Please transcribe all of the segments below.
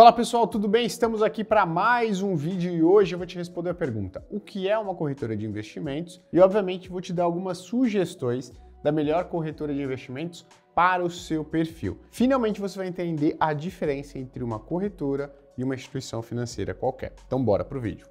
Fala pessoal, tudo bem? Estamos aqui para mais um vídeo e hoje eu vou te responder a pergunta: o que é uma corretora de investimentos? E obviamente vou te dar algumas sugestões da melhor corretora de investimentos para o seu perfil. Finalmente você vai entender a diferença entre uma corretora e uma instituição financeira qualquer. Então bora pro vídeo.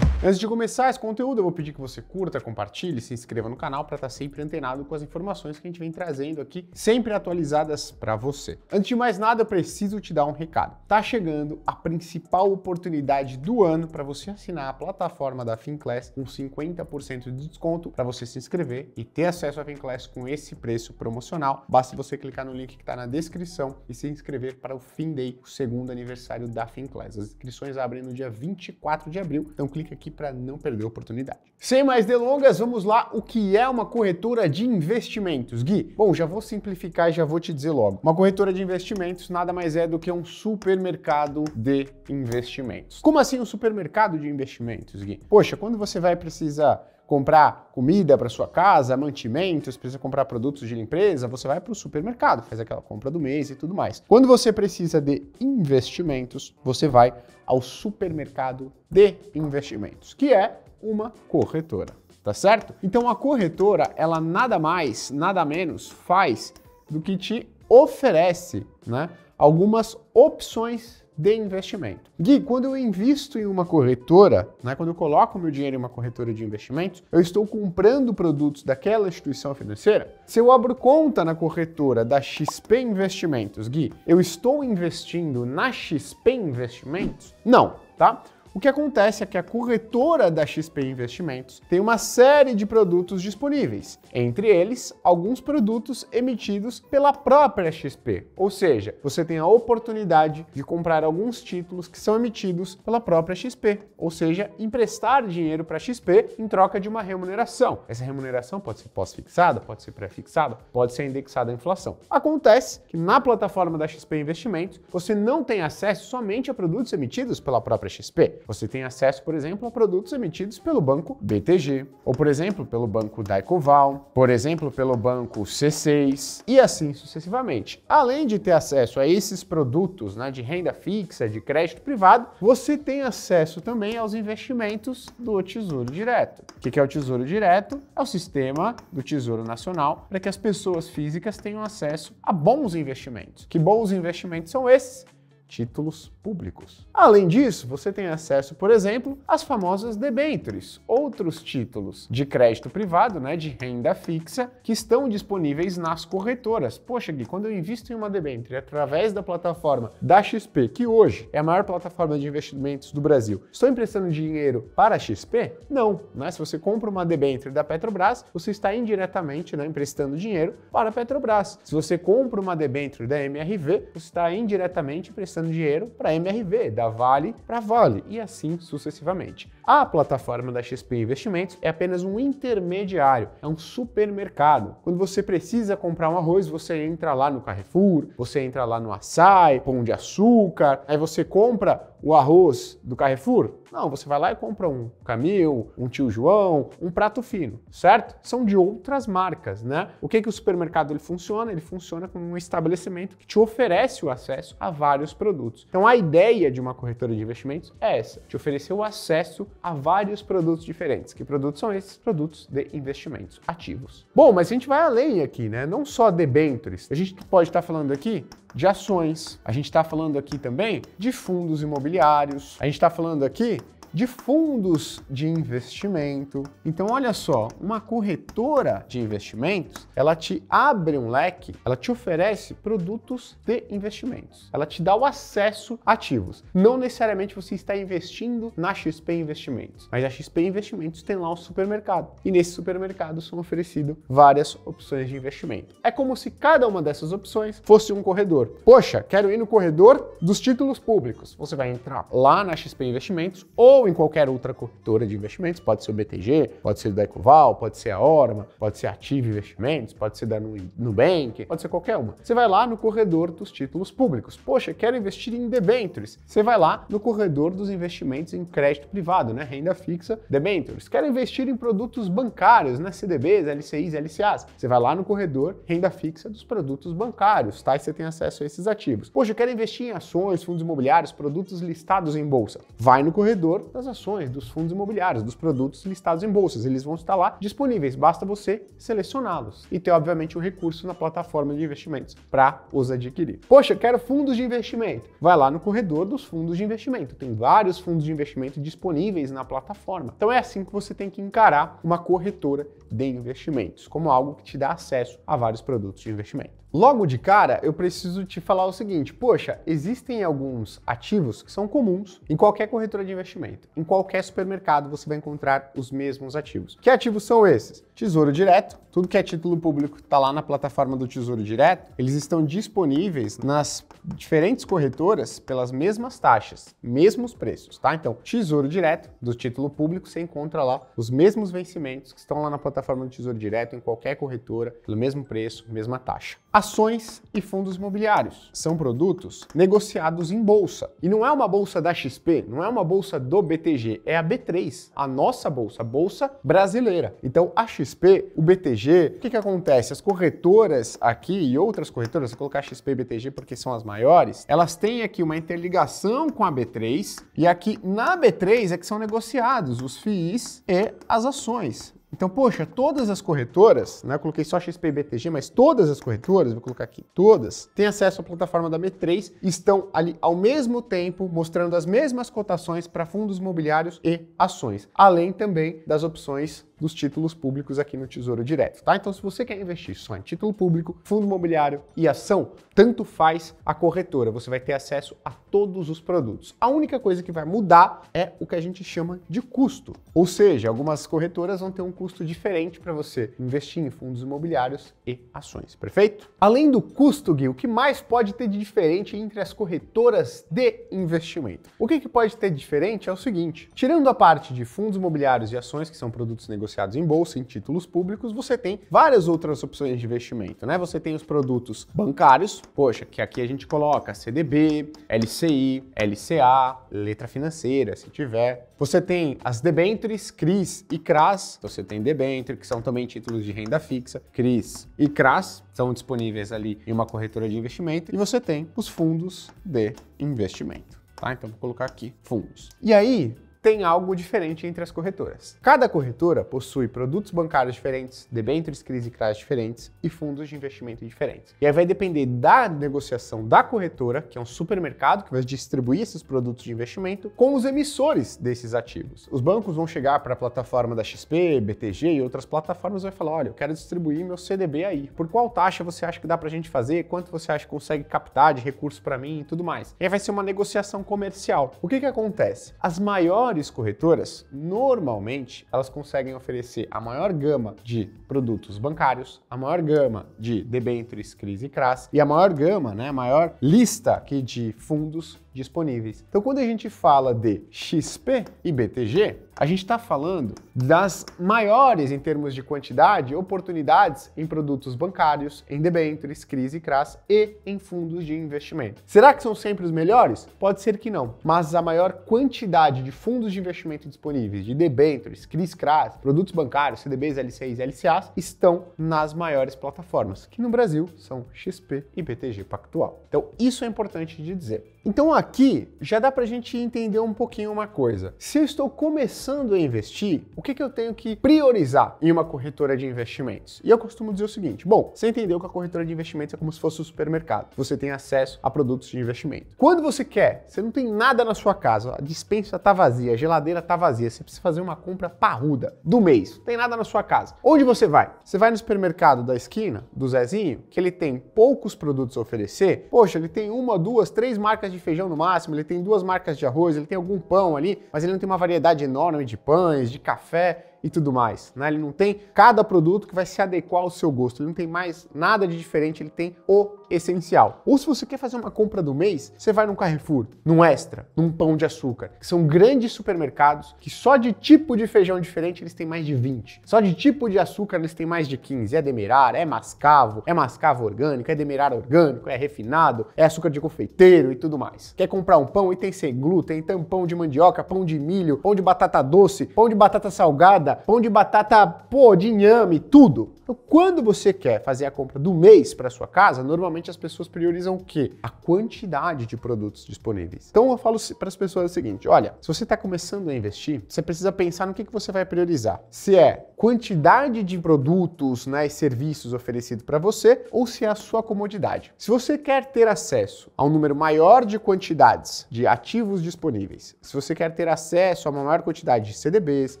Antes de começar esse conteúdo, eu vou pedir que você curta, compartilhe, se inscreva no canal para estar tá sempre antenado com as informações que a gente vem trazendo aqui, sempre atualizadas para você. Antes de mais nada, eu preciso te dar um recado. Tá chegando a principal oportunidade do ano para você assinar a plataforma da Finclass com 50% de desconto para você se inscrever e ter acesso à Finclass com esse preço promocional. Basta você clicar no link que está na descrição e se inscrever para o Fin Day, o segundo aniversário da Finclass. As inscrições abrem no dia 24 de abril, então clique aqui aqui para não perder a oportunidade. Sem mais delongas, vamos lá. O que é uma corretora de investimentos, Gui? Bom, já vou simplificar e já vou te dizer logo. Uma corretora de investimentos nada mais é do que um supermercado de investimentos. Como assim um supermercado de investimentos, Gui? Poxa, quando você vai precisar comprar comida para sua casa, mantimentos, precisa comprar produtos de limpeza, você vai para o supermercado, faz aquela compra do mês e tudo mais. Quando você precisa de investimentos, você vai ao supermercado de investimentos, que é uma corretora, tá certo? Então a corretora, ela nada mais, nada menos faz do que te oferece, né, algumas opções de investimento. Gui, quando eu invisto em uma corretora, né, quando eu coloco meu dinheiro em uma corretora de investimentos, eu estou comprando produtos daquela instituição financeira? Se eu abro conta na corretora da XP Investimentos, Gui, eu estou investindo na XP Investimentos? Não, tá? O que acontece é que a corretora da XP Investimentos tem uma série de produtos disponíveis, entre eles alguns produtos emitidos pela própria XP, ou seja, você tem a oportunidade de comprar alguns títulos que são emitidos pela própria XP, ou seja, emprestar dinheiro para a XP em troca de uma remuneração. Essa remuneração pode ser pós-fixada, pode ser pré-fixada, pode ser indexada à inflação. Acontece que na plataforma da XP Investimentos você não tem acesso somente a produtos emitidos pela própria XP você tem acesso, por exemplo, a produtos emitidos pelo banco BTG, ou por exemplo, pelo banco Daicoval, por exemplo, pelo banco C6 e assim sucessivamente. Além de ter acesso a esses produtos né, de renda fixa, de crédito privado, você tem acesso também aos investimentos do Tesouro Direto. O que é o Tesouro Direto? É o sistema do Tesouro Nacional para que as pessoas físicas tenham acesso a bons investimentos. Que bons investimentos são esses? títulos públicos. Além disso, você tem acesso, por exemplo, às famosas debêntures, outros títulos de crédito privado, né, de renda fixa, que estão disponíveis nas corretoras. Poxa, Gui, quando eu invisto em uma debênture através da plataforma da XP, que hoje é a maior plataforma de investimentos do Brasil, estou emprestando dinheiro para a XP? Não, né? Se você compra uma debênture da Petrobras, você está indiretamente né, emprestando dinheiro para a Petrobras. Se você compra uma debênture da MRV, você está indiretamente emprestando emprestando dinheiro para MRV, da Vale para Vale e assim sucessivamente. A plataforma da XP Investimentos é apenas um intermediário, é um supermercado. Quando você precisa comprar um arroz, você entra lá no Carrefour, você entra lá no Açaí, Pão de Açúcar, aí você compra o arroz do Carrefour? Não, você vai lá e compra um Camil, um Tio João, um prato fino, certo? São de outras marcas, né? O que que o supermercado ele funciona? Ele funciona como um estabelecimento que te oferece o acesso a vários produtos. Então a ideia de uma corretora de investimentos é essa, te oferecer o acesso a vários produtos diferentes. Que produtos são esses? Produtos de investimentos ativos. Bom, mas a gente vai além aqui, né? Não só debentures. A gente pode estar tá falando aqui de ações, a gente está falando aqui também de fundos imobiliários, a gente está falando aqui de fundos de investimento. Então, olha só, uma corretora de investimentos, ela te abre um leque, ela te oferece produtos de investimentos. Ela te dá o acesso a ativos. Não necessariamente você está investindo na XP Investimentos, mas a XP Investimentos tem lá um supermercado. E nesse supermercado são oferecidas várias opções de investimento. É como se cada uma dessas opções fosse um corredor. Poxa, quero ir no corredor dos títulos públicos. Você vai entrar lá na XP Investimentos ou ou em qualquer outra corretora de investimentos, pode ser o BTG, pode ser o Ecoval, pode ser a Orma, pode ser a Ative Investimentos, pode ser da Nubank, pode ser qualquer uma. Você vai lá no corredor dos títulos públicos. Poxa, quero investir em debentures. Você vai lá no corredor dos investimentos em crédito privado, né? Renda fixa, debentures. Quero investir em produtos bancários, né? CDBs, LCIs, LCAs. Você vai lá no corredor renda fixa dos produtos bancários, tá? E você tem acesso a esses ativos. Poxa, eu quero investir em ações, fundos imobiliários, produtos listados em bolsa. Vai no corredor das ações, dos fundos imobiliários, dos produtos listados em bolsas. Eles vão estar lá disponíveis, basta você selecioná-los e ter, obviamente, o um recurso na plataforma de investimentos para os adquirir. Poxa, quero fundos de investimento. Vai lá no corredor dos fundos de investimento. Tem vários fundos de investimento disponíveis na plataforma. Então é assim que você tem que encarar uma corretora de investimentos, como algo que te dá acesso a vários produtos de investimento. Logo de cara, eu preciso te falar o seguinte: poxa, existem alguns ativos que são comuns em qualquer corretora de investimento. Em qualquer supermercado você vai encontrar os mesmos ativos. Que ativos são esses? Tesouro Direto, tudo que é título público está lá na plataforma do Tesouro Direto. Eles estão disponíveis nas diferentes corretoras pelas mesmas taxas, mesmos preços, tá? Então, Tesouro Direto do título público você encontra lá os mesmos vencimentos que estão lá na plataforma do Tesouro Direto em qualquer corretora, pelo mesmo preço, mesma taxa. A Ações e fundos imobiliários são produtos negociados em bolsa. E não é uma bolsa da XP, não é uma bolsa do BTG, é a B3, a nossa bolsa, a bolsa brasileira. Então a XP, o BTG, o que, que acontece? As corretoras aqui e outras corretoras, vou colocar XP e BTG porque são as maiores, elas têm aqui uma interligação com a B3 e aqui na B3 é que são negociados os FIIs e as ações. Então, poxa, todas as corretoras, né, eu coloquei só BTG, mas todas as corretoras, vou colocar aqui, todas, têm acesso à plataforma da B3 e estão ali ao mesmo tempo mostrando as mesmas cotações para fundos imobiliários e ações, além também das opções dos títulos públicos aqui no Tesouro Direto, tá? Então, se você quer investir só em título público, fundo imobiliário e ação, tanto faz a corretora, você vai ter acesso a todos os produtos. A única coisa que vai mudar é o que a gente chama de custo. Ou seja, algumas corretoras vão ter um custo diferente para você investir em fundos imobiliários e ações, perfeito? Além do custo, Gui, o que mais pode ter de diferente entre as corretoras de investimento? O que, que pode ter de diferente é o seguinte: tirando a parte de fundos imobiliários e ações, que são produtos negociados, negociados em bolsa, em títulos públicos, você tem várias outras opções de investimento, né? Você tem os produtos bancários, poxa, que aqui a gente coloca CDB, LCI, LCA, letra financeira, se tiver. Você tem as debentures, CRIs e CRAS. Você tem debenture, que são também títulos de renda fixa, CRIs e CRAS, são disponíveis ali em uma corretora de investimento. E você tem os fundos de investimento. Tá? Então vou colocar aqui fundos. E aí, tem algo diferente entre as corretoras. Cada corretora possui produtos bancários diferentes, debêntures, CRIs e CRAs diferentes e fundos de investimento diferentes. E aí vai depender da negociação da corretora, que é um supermercado que vai distribuir esses produtos de investimento, com os emissores desses ativos. Os bancos vão chegar para a plataforma da XP, BTG e outras plataformas e vai falar, olha, eu quero distribuir meu CDB aí. Por qual taxa você acha que dá para a gente fazer? Quanto você acha que consegue captar de recurso para mim e tudo mais? E aí vai ser uma negociação comercial. O que que acontece? As maiores maiores corretoras, normalmente, elas conseguem oferecer a maior gama de produtos bancários, a maior gama de debêntures, crise e CRAS e a maior gama, né, a maior lista aqui de fundos disponíveis. Então, quando a gente fala de XP e BTG, a gente está falando das maiores, em termos de quantidade, oportunidades em produtos bancários, em debêntures, CRIs e CRAS e em fundos de investimento. Será que são sempre os melhores? Pode ser que não, mas a maior quantidade de fundos de investimento disponíveis, de debêntures, CRIs, CRAS, produtos bancários, CDBs, LCIs e LCAs, estão nas maiores plataformas, que no Brasil são XP e BTG Pactual. Então, isso é importante de dizer. Então aqui já dá para a gente entender um pouquinho uma coisa. Se eu estou começando a investir, o que, que eu tenho que priorizar em uma corretora de investimentos? E eu costumo dizer o seguinte: bom, você entendeu que a corretora de investimentos é como se fosse um supermercado. Você tem acesso a produtos de investimento. Quando você quer, você não tem nada na sua casa, a dispensa está vazia, a geladeira está vazia, você precisa fazer uma compra parruda do mês, não tem nada na sua casa. Onde você vai? Você vai no supermercado da esquina, do Zezinho, que ele tem poucos produtos a oferecer. Poxa, ele tem uma, duas, três marcas marcas de feijão no máximo, ele tem duas marcas de arroz, ele tem algum pão ali, mas ele não tem uma variedade enorme de pães, de café e tudo mais. Né? Ele não tem cada produto que vai se adequar ao seu gosto, ele não tem mais nada de diferente, ele tem o essencial. Ou se você quer fazer uma compra do mês, você vai num Carrefour, num Extra, num Pão de Açúcar, que são grandes supermercados que só de tipo de feijão diferente eles têm mais de 20. Só de tipo de açúcar eles têm mais de 15. É demerara, é mascavo, é mascavo orgânico, é demerara orgânico, é refinado, é açúcar de confeiteiro e tudo mais. Quer comprar um pão e tem sem glúten, tem pão de mandioca, pão de milho, pão de batata doce, pão de batata salgada, pão de batata, pô, de inhame, tudo. Então, quando você quer fazer a compra do mês para sua casa, normalmente as pessoas priorizam o quê? A quantidade de produtos disponíveis. Então, eu falo para as pessoas o seguinte: olha, se você está começando a investir, você precisa pensar no que, que você vai priorizar. Se é quantidade de produtos né, e serviços oferecidos para você ou se é a sua comodidade. Se você quer ter acesso a um número maior de quantidades de ativos disponíveis, se você quer ter acesso a uma maior quantidade de CDBs,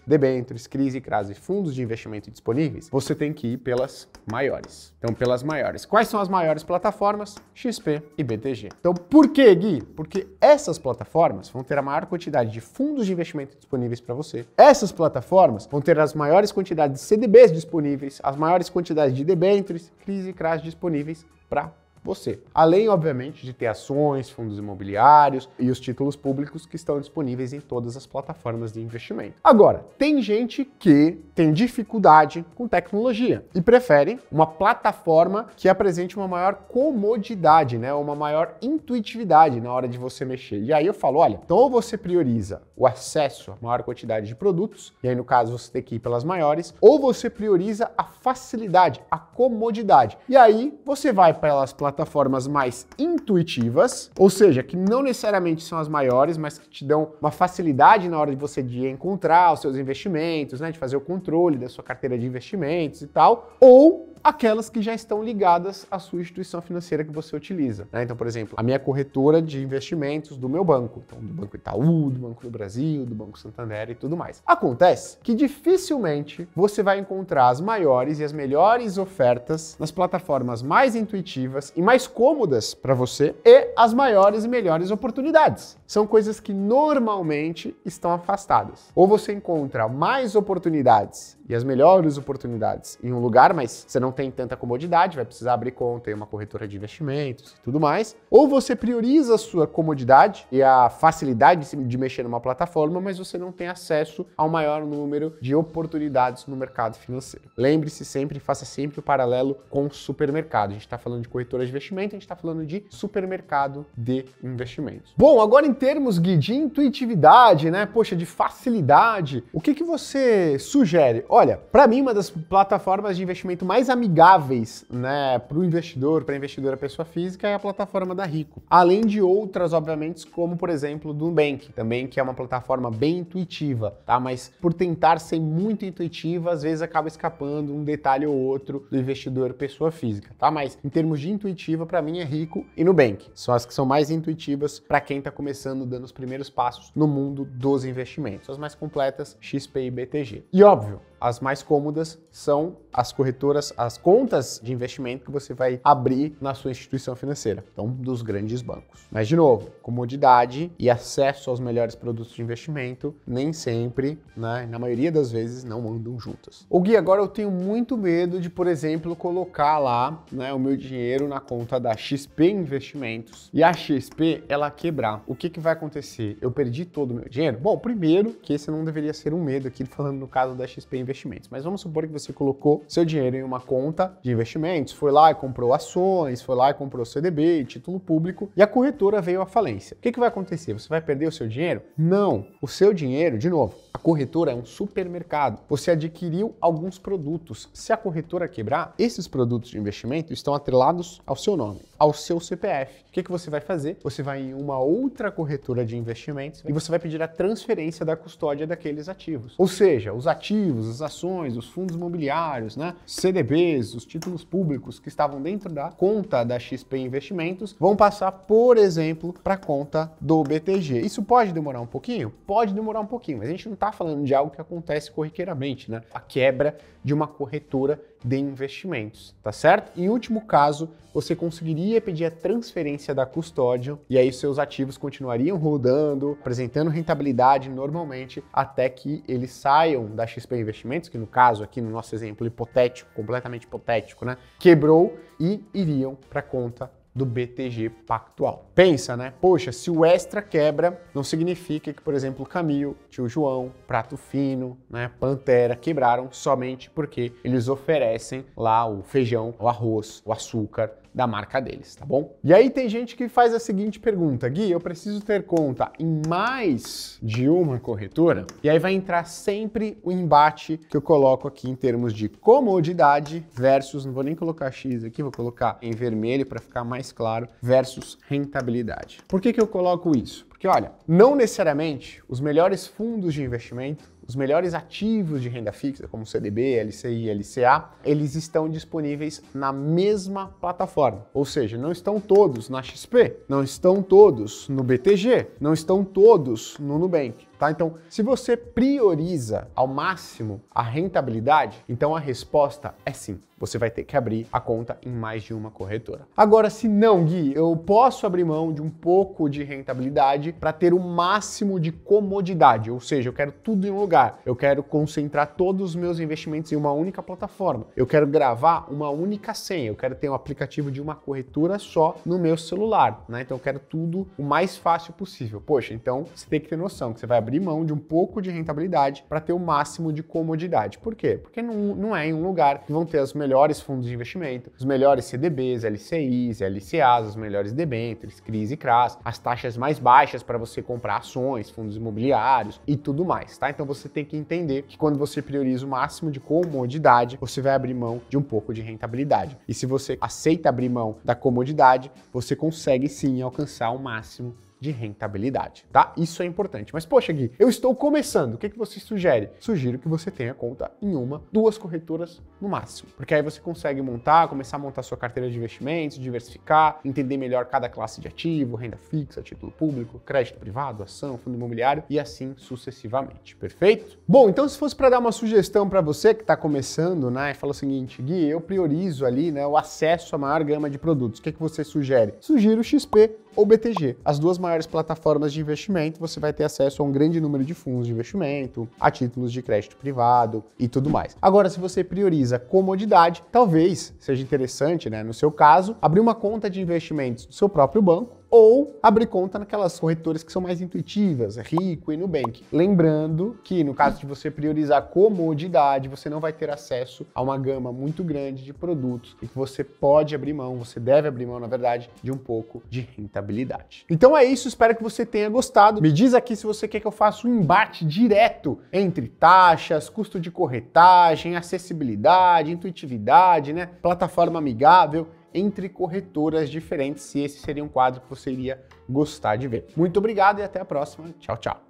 debêntures, CRIs e CRAs e fundos de investimento disponíveis, você tem que ir pelas maiores. Então, pelas maiores. Quais são as maiores plataformas? XP e BTG. Então, por que, Gui? Porque essas plataformas vão ter a maior quantidade de fundos de investimento disponíveis para você. Essas plataformas vão ter as maiores quantidades de CDBs disponíveis, as maiores quantidades de debêntures, CRIs e CRAs disponíveis para você. Além, obviamente, de ter ações, fundos imobiliários e os títulos públicos que estão disponíveis em todas as plataformas de investimento. Agora, tem gente que tem dificuldade com tecnologia e prefere uma plataforma que apresente uma maior comodidade, né, uma maior intuitividade na hora de você mexer. E aí eu falo, olha, então ou você prioriza o acesso à maior quantidade de produtos, e aí no caso você tem que ir pelas maiores, ou você prioriza a facilidade, a comodidade. E aí você vai pelas plataformas plataformas mais intuitivas, ou seja, que não necessariamente são as maiores, mas que te dão uma facilidade na hora de você de encontrar os seus investimentos, né, de fazer o controle da sua carteira de investimentos e tal, ou aquelas que já estão ligadas à sua instituição financeira que você utiliza. Né? Então, por exemplo, a minha corretora de investimentos do meu banco, então do Banco Itaú, do Banco do Brasil, do Banco Santander e tudo mais. Acontece que dificilmente você vai encontrar as maiores e as melhores ofertas nas plataformas mais intuitivas e mais cômodas para você e as maiores e melhores oportunidades. São coisas que normalmente estão afastadas. Ou você encontra mais oportunidades e as melhores oportunidades em um lugar, mas você não tem tanta comodidade, vai precisar abrir conta em uma corretora de investimentos e tudo mais. Ou você prioriza a sua comodidade e a facilidade de mexer numa plataforma, mas você não tem acesso ao maior número de oportunidades no mercado financeiro. Lembre-se sempre, faça sempre o paralelo com supermercado. A gente está falando de corretora de investimento, a gente está falando de supermercado de investimentos. Bom, agora em termos Gui, de intuitividade, né? Poxa, de facilidade, o que, que você sugere? Olha, Olha, para mim, uma das plataformas de investimento mais amigáveis né, para o investidor, para a investidora pessoa física, é a plataforma da Rico. Além de outras, obviamente, como por exemplo do Nubank, também, que é uma plataforma bem intuitiva, tá? Mas por tentar ser muito intuitiva, às vezes acaba escapando um detalhe ou outro do investidor pessoa física, tá? Mas em termos de intuitiva, para mim é Rico e Nubank. São as que são mais intuitivas para quem está começando dando os primeiros passos no mundo dos investimentos. As mais completas, XP e BTG. E óbvio, as mais cômodas são as corretoras, as contas de investimento que você vai abrir na sua instituição financeira, então dos grandes bancos. Mas de novo, comodidade e acesso aos melhores produtos de investimento nem sempre, né, na maioria das vezes, não andam juntas. O Gui, agora eu tenho muito medo de, por exemplo, colocar lá né, o meu dinheiro na conta da XP Investimentos e a XP ela quebrar. O que, que vai acontecer? Eu perdi todo o meu dinheiro? Bom, primeiro que esse não deveria ser um medo aqui falando no caso da XP Investimentos investimentos. Mas vamos supor que você colocou seu dinheiro em uma conta de investimentos, foi lá e comprou ações, foi lá e comprou CDB, título público, e a corretora veio à falência. O que, que vai acontecer? Você vai perder o seu dinheiro? Não. O seu dinheiro, de novo, a corretora é um supermercado. Você adquiriu alguns produtos. Se a corretora quebrar, esses produtos de investimento estão atrelados ao seu nome, ao seu CPF. O que, que você vai fazer? Você vai em uma outra corretora de investimentos e você vai pedir a transferência da custódia daqueles ativos. Ou seja, os ativos, as ações, os fundos imobiliários, né? CDBs, os títulos públicos que estavam dentro da conta da XP Investimentos vão passar, por exemplo, para a conta do BTG. Isso pode demorar um pouquinho? Pode demorar um pouquinho, mas a gente não está falando de algo que acontece corriqueiramente, né? A quebra de uma corretora de investimentos, tá certo? Em último caso, você conseguiria pedir a transferência da custódia e aí seus ativos continuariam rodando, apresentando rentabilidade normalmente até que eles saiam da XP Investimentos, que no caso aqui no nosso exemplo hipotético, completamente hipotético, né? Quebrou e iriam para conta do BTG Pactual. Pensa, né? Poxa, se o Extra quebra, não significa que, por exemplo, Camil, Tio João, Prato Fino, né, Pantera quebraram somente porque eles oferecem lá o feijão, o arroz, o açúcar, da marca deles, tá bom? E aí tem gente que faz a seguinte pergunta, Gui, eu preciso ter conta em mais de uma corretora? E aí vai entrar sempre o embate que eu coloco aqui em termos de comodidade versus, não vou nem colocar X aqui, vou colocar em vermelho para ficar mais claro, versus rentabilidade. Por que, que eu coloco isso? Porque olha, não necessariamente os melhores fundos de investimento os melhores ativos de renda fixa, como CDB, LCI, e LCA, eles estão disponíveis na mesma plataforma. Ou seja, não estão todos na XP, não estão todos no BTG, não estão todos no Nubank tá? Então, se você prioriza ao máximo a rentabilidade, então a resposta é sim. Você vai ter que abrir a conta em mais de uma corretora. Agora, se não, Gui, eu posso abrir mão de um pouco de rentabilidade para ter o máximo de comodidade, ou seja, eu quero tudo em um lugar, eu quero concentrar todos os meus investimentos em uma única plataforma, eu quero gravar uma única senha, eu quero ter um aplicativo de uma corretora só no meu celular, né? Então, eu quero tudo o mais fácil possível. Poxa, então você tem que ter noção que você vai abrir abrir mão de um pouco de rentabilidade para ter o máximo de comodidade. Por quê? Porque não, não é em um lugar que vão ter os melhores fundos de investimento, os melhores CDBs, LCIs, LCAs, os melhores debêntures, CRIs e CRAs, as taxas mais baixas para você comprar ações, fundos imobiliários e tudo mais, tá? Então você tem que entender que quando você prioriza o máximo de comodidade, você vai abrir mão de um pouco de rentabilidade. E se você aceita abrir mão da comodidade, você consegue sim alcançar o máximo de rentabilidade, tá? Isso é importante. Mas, poxa, Gui, eu estou começando. O que, que você sugere? Sugiro que você tenha conta em uma, duas corretoras no máximo. Porque aí você consegue montar, começar a montar sua carteira de investimentos, diversificar, entender melhor cada classe de ativo, renda fixa, título público, crédito privado, ação, fundo imobiliário e assim sucessivamente. Perfeito? Bom, então se fosse para dar uma sugestão para você que está começando, né, e fala o seguinte, Gui, eu priorizo ali, né, o acesso à maior gama de produtos. O que, que você sugere? Sugiro o XP ou BTG. As duas maiores plataformas de investimento, você vai ter acesso a um grande número de fundos de investimento, a títulos de crédito privado e tudo mais. Agora, se você prioriza comodidade, talvez seja interessante, né, no seu caso, abrir uma conta de investimentos do seu próprio banco ou abrir conta naquelas corretoras que são mais intuitivas, é Rico e Nubank. Lembrando que no caso de você priorizar comodidade, você não vai ter acesso a uma gama muito grande de produtos e que você pode abrir mão, você deve abrir mão, na verdade, de um pouco de rentabilidade. Então é isso, espero que você tenha gostado. Me diz aqui se você quer que eu faça um embate direto entre taxas, custo de corretagem, acessibilidade, intuitividade, né? Plataforma amigável entre corretoras diferentes, se esse seria um quadro que você iria gostar de ver. Muito obrigado e até a próxima. Tchau, tchau.